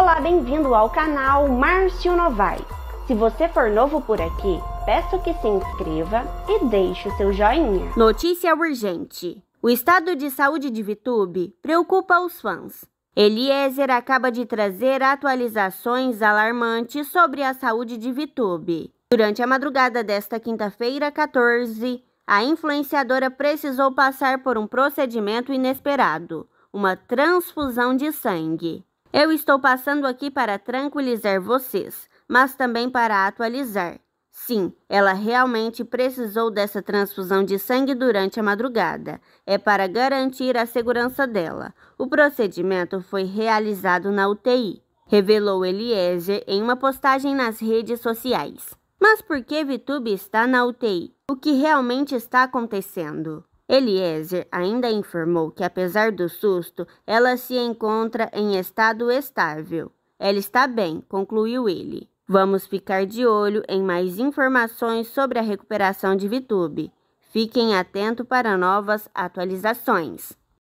Olá, bem-vindo ao canal Márcio Novai. Se você for novo por aqui, peço que se inscreva e deixe o seu joinha. Notícia urgente: O estado de saúde de Vitube preocupa os fãs. Eliezer acaba de trazer atualizações alarmantes sobre a saúde de Vitube. Durante a madrugada desta quinta-feira, 14, a influenciadora precisou passar por um procedimento inesperado uma transfusão de sangue. Eu estou passando aqui para tranquilizar vocês, mas também para atualizar. Sim, ela realmente precisou dessa transfusão de sangue durante a madrugada. É para garantir a segurança dela. O procedimento foi realizado na UTI, revelou Eliezer em uma postagem nas redes sociais. Mas por que Vitube está na UTI? O que realmente está acontecendo? Eliezer ainda informou que, apesar do susto, ela se encontra em estado estável. Ela está bem, concluiu ele. Vamos ficar de olho em mais informações sobre a recuperação de Vitube. Fiquem atentos para novas atualizações.